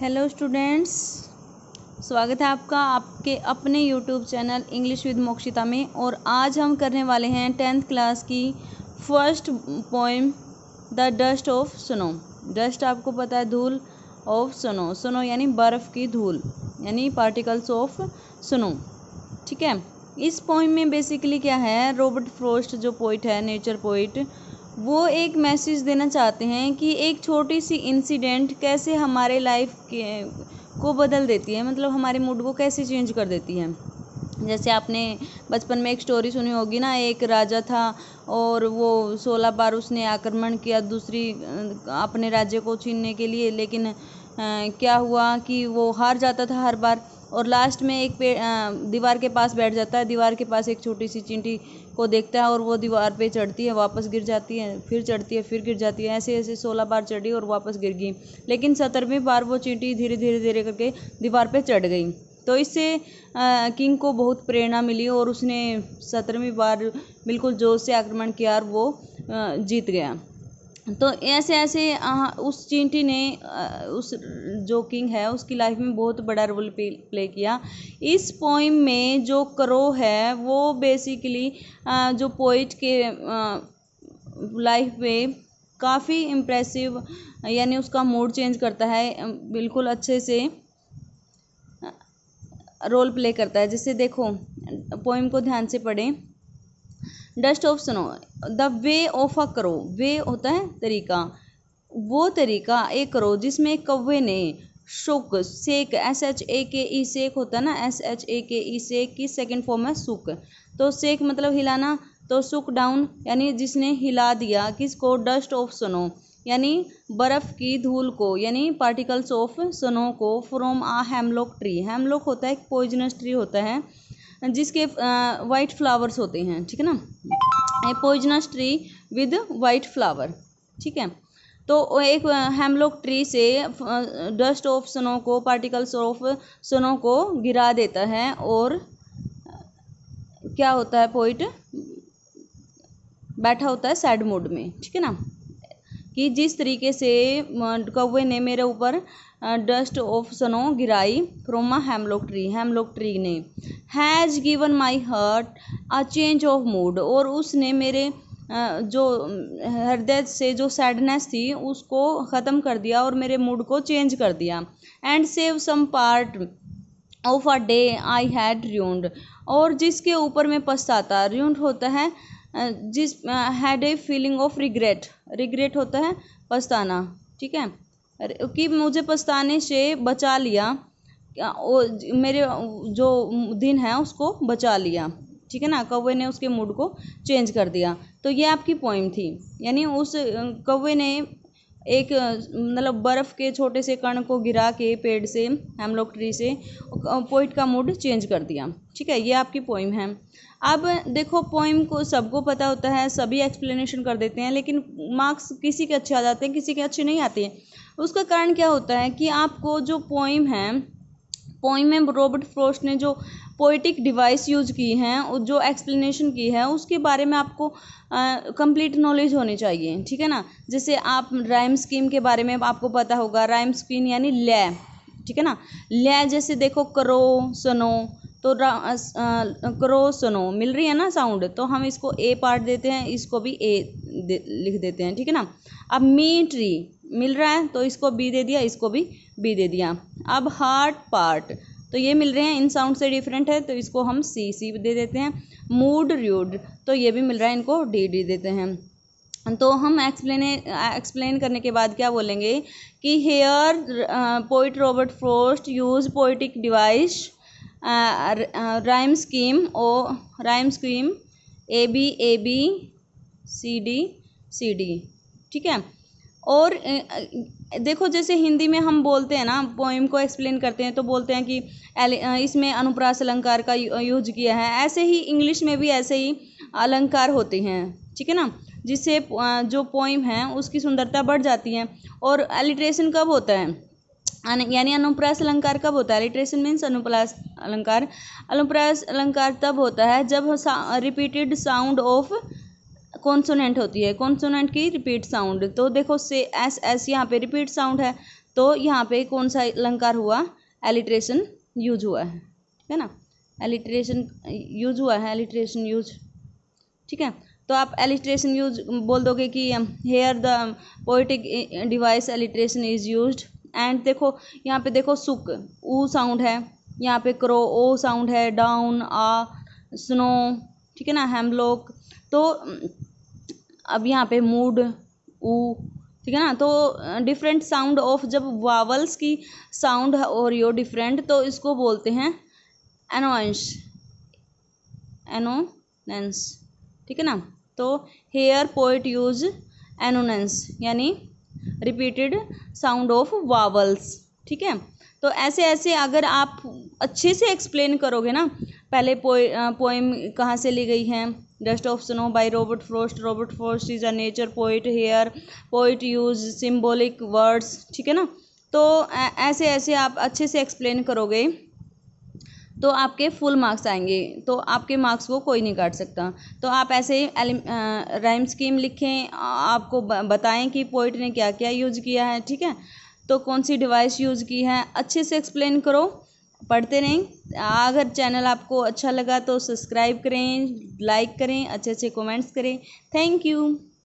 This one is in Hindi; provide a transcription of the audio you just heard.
हेलो स्टूडेंट्स स्वागत है आपका आपके अपने YouTube channel English with Mokshita में और आज हम करने वाले हैं टेंथ क्लास की first poem the dust of snow dust आपको पता है धूल ऑफ स्नो स्नो यानी बर्फ़ की धूल यानी पार्टिकल्स ऑफ स्नो ठीक है इस पोइम में बेसिकली क्या है रॉबर्ट फ्रोस्ट जो पोइट है नेचर पोइट वो एक मैसेज देना चाहते हैं कि एक छोटी सी इंसिडेंट कैसे हमारे लाइफ के को बदल देती है मतलब हमारे मूड को कैसे चेंज कर देती है जैसे आपने बचपन में एक स्टोरी सुनी होगी ना एक राजा था और वो सोलह बार उसने आक्रमण किया दूसरी अपने राज्य को छीनने के लिए लेकिन आ, क्या हुआ कि वो हार जाता था हर बार और लास्ट में एक पेड़ दीवार के पास बैठ जाता है दीवार के पास एक छोटी सी चींटी को देखता है और वो दीवार पे चढ़ती है वापस गिर जाती है फिर चढ़ती है फिर गिर जाती है ऐसे ऐसे सोलह बार चढ़ी और वापस गिर गई लेकिन सत्रहवीं बार वो चींटी धीरे धीरे धीरे करके दीवार पर चढ़ गई तो इससे किंग को बहुत प्रेरणा मिली और उसने सत्रहवीं बार बिल्कुल जोर से आक्रमण किया और वो जीत गया तो ऐसे ऐसे उस चींटी ने उस जो किंग है उसकी लाइफ में बहुत बड़ा रोल प्ले किया इस पोइम में जो करो है वो बेसिकली जो पोइट के लाइफ में काफ़ी इम्प्रेसिव यानी उसका मूड चेंज करता है बिल्कुल अच्छे से रोल प्ले करता है जैसे देखो पोइम को ध्यान से पढ़ें dust of snow the way of a crow वे होता है तरीका वो तरीका एक करो जिसमें कौवे ने शुक सेक एस एच ए के ई सेक होता है ना एस एच ए के ई सेक की सेकंड फॉर्म है सुक तो सेक मतलब हिलाना तो सुक डाउन यानी जिसने हिला दिया किसको डस्ट ऑफ स्नो यानी बर्फ़ की धूल को यानी पार्टिकल्स ऑफ स्नो को from a hemlock tree hemlock होता है एक पॉइजनस ट्री होता है जिसके वाइट फ्लावर्स होते हैं ठीक है ना poisonous tree with white flower ठीक है तो एक हेमलॉक ट्री से डस्ट ऑफ स्नो को पार्टिकल्स ऑफ स्नो को गिरा देता है और क्या होता है पोइट बैठा होता है सैड मूड में ठीक है ना कि जिस तरीके से कौवे ने मेरे ऊपर डस्ट ऑफ सनो गिराई from a hemlock tree hemlock tree ने has given my heart a change of mood और उसने मेरे जो हृदय से जो सैडनेस थी उसको ख़त्म कर दिया और मेरे मूड को चेंज कर दिया and save some part of a day I had rued और जिसके ऊपर मैं पछताता र्यूंड होता है जिस had a feeling of regret regret होता है पछताना ठीक है कि मुझे पछताने से बचा लिया मेरे जो दिन है उसको बचा लिया ठीक है ना कौवे ने उसके मूड को चेंज कर दिया तो ये आपकी पोइम थी यानी उस कौवे ने एक मतलब बर्फ़ के छोटे से कण को गिरा के पेड़ से हेमलॉक ट्री से पोइट का मूड चेंज कर दिया ठीक है ये आपकी पोइम है अब देखो पोइम को सबको पता होता है सभी एक्सप्लेनेशन कर देते हैं लेकिन मार्क्स किसी के अच्छे आ जाते हैं किसी के अच्छे नहीं आते हैं उसका कारण क्या होता है कि आपको जो पोइम है पोइम में रॉबर्ट फ्रोस्ट ने जो पोइटिक डिवाइस यूज की हैं और जो एक्सप्लेनेशन की है उसके बारे में आपको कंप्लीट नॉलेज होनी चाहिए ठीक है ना जैसे आप राइम स्कीम के बारे में आपको पता होगा राइम स्कीम यानी लय ठीक है ना लय जैसे देखो करो सुनो तो करो सुनो मिल रही है ना साउंड तो हम इसको ए पार्ट देते हैं इसको भी ए दे, लिख देते हैं ठीक है ना अब मी ट्री मिल रहा है तो इसको बी दे दिया इसको भी बी दे दिया अब हार्ट पार्ट तो ये मिल रहे हैं इन साउंड से डिफरेंट है तो इसको हम सी सी दे देते हैं मूड र्यूड तो ये भी मिल रहा है इनको डी डी देते हैं तो हम एक्सप्लेन एक्सप्लेन करने के बाद क्या बोलेंगे कि here poet Robert Frost use poetic device rhyme scheme ओ rhyme scheme A B A B C D C D ठीक है और देखो जैसे हिंदी में हम बोलते हैं ना पोइम को एक्सप्लेन करते हैं तो बोलते हैं कि इसमें अनुप्रास अलंकार का यूज किया है ऐसे ही इंग्लिश में भी ऐसे ही अलंकार होते हैं ठीक है ना जिससे जो पोइम है उसकी सुंदरता बढ़ जाती है और एलिट्रेशन कब होता है यानी अनुप्रास अलंकार कब होता है लिटरेशन मीन्स अनुप्रास अलंकार अनुप्रास अलंकार तब होता है जब सा, रिपीटेड साउंड ऑफ कॉन्सोनेंट होती है कॉन्सोनेंट की रिपीट साउंड तो देखो से एस एस यहाँ पे रिपीट साउंड है तो यहाँ पे कौन सा अलंकार हुआ एलिट्रेशन यूज हुआ है ठीक है ना एलिट्रेशन यूज हुआ है एलिट्रेशन यूज ठीक है तो आप एलिट्रेशन यूज बोल दोगे कि here the poetic device alliteration is use and देखो यहाँ पे देखो सुक ऊ साउंड है यहाँ पे क्रो ओ साउंड है डाउन आ स्नो ठीक है ना हेमलोक तो अब यहाँ पे मूड उ ठीक है ना तो डिफरेंट साउंड ऑफ जब वावल्स की साउंड हो रही हो डिफरेंट तो इसको बोलते हैं एनोइंस एनोनेंस ठीक है ना तो हेयर पोइट यूज एनोनेंस यानी रिपीटेड साउंड ऑफ वावल्स ठीक है तो ऐसे ऐसे अगर आप अच्छे से एक्सप्लेन करोगे ना पहले पोए पोएम कहाँ से ली गई हैं dust of snow by Robert Frost Robert Frost is a nature poet here poet use symbolic words ठीक है ना तो ऐसे ऐसे आप अच्छे से एक्सप्लेन करोगे तो आपके फुल मार्क्स आएंगे तो आपके मार्क्स को कोई नहीं काट सकता तो आप ऐसे राइम स्कीम लिखें आपको बताएं कि पोइट ने क्या क्या यूज़ किया है ठीक है तो कौन सी डिवाइस यूज़ की है अच्छे से एक्सप्लेन करो पढ़ते रहें अगर चैनल आपको अच्छा लगा तो सब्सक्राइब करें लाइक करें अच्छे अच्छे कमेंट्स करें थैंक यू